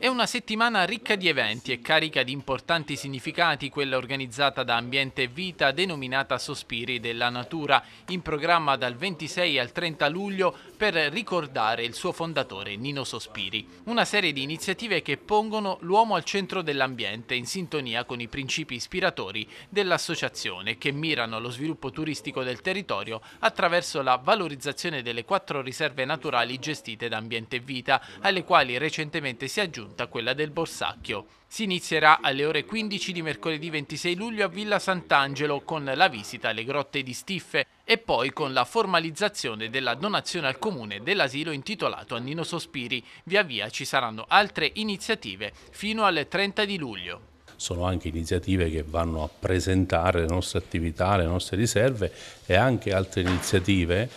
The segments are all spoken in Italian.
È una settimana ricca di eventi e carica di importanti significati quella organizzata da Ambiente e Vita denominata Sospiri della Natura, in programma dal 26 al 30 luglio per ricordare il suo fondatore Nino Sospiri. Una serie di iniziative che pongono l'uomo al centro dell'ambiente in sintonia con i principi ispiratori dell'associazione che mirano allo sviluppo turistico del territorio attraverso la valorizzazione delle quattro riserve naturali gestite da Ambiente e Vita, alle quali recentemente si è aggiunge aggiunta quella del Borsacchio. Si inizierà alle ore 15 di mercoledì 26 luglio a Villa Sant'Angelo con la visita alle grotte di Stiffe e poi con la formalizzazione della donazione al comune dell'asilo intitolato a Nino Sospiri. Via via ci saranno altre iniziative fino al 30 di luglio sono anche iniziative che vanno a presentare le nostre attività, le nostre riserve e anche altre iniziative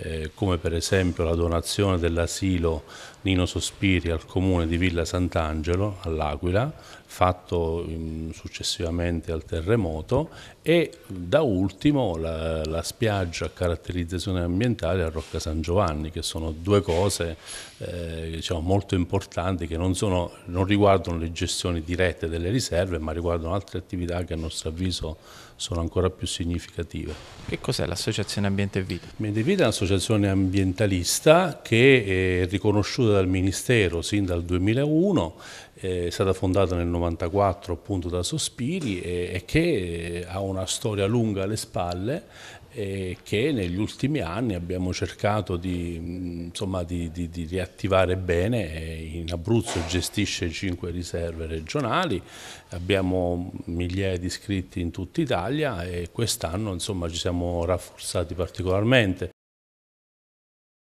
eh, come per esempio la donazione dell'asilo Nino Sospiri al comune di Villa Sant'Angelo all'Aquila, fatto mh, mm, successivamente al terremoto e da ultimo la, la, spiaggia a caratterizzazione ambientale a Rocca San Giovanni, che sono due cose eh, diciamo, molto importanti che non, sono, non riguardano le gestioni dirette delle riserve, ma riguardano altre attività che a nostro avviso sono ancora più significative. Che cos'è l'associazione Ambiente e Vita? Ambiente e Vita è un'associazione un'associazione ambientalista che eh, è riconosciuta dal Ministero sin dal 2001, eh, è stata fondata nel 1994 appunto da Sospiri e, e che eh, ha una storia lunga alle spalle che negli ultimi anni abbiamo cercato di, mm, insomma, di, di, di, riattivare bene. In Abruzzo gestisce cinque riserve regionali, abbiamo migliaia di iscritti in tutta Italia e quest'anno ci siamo rafforzati particolarmente.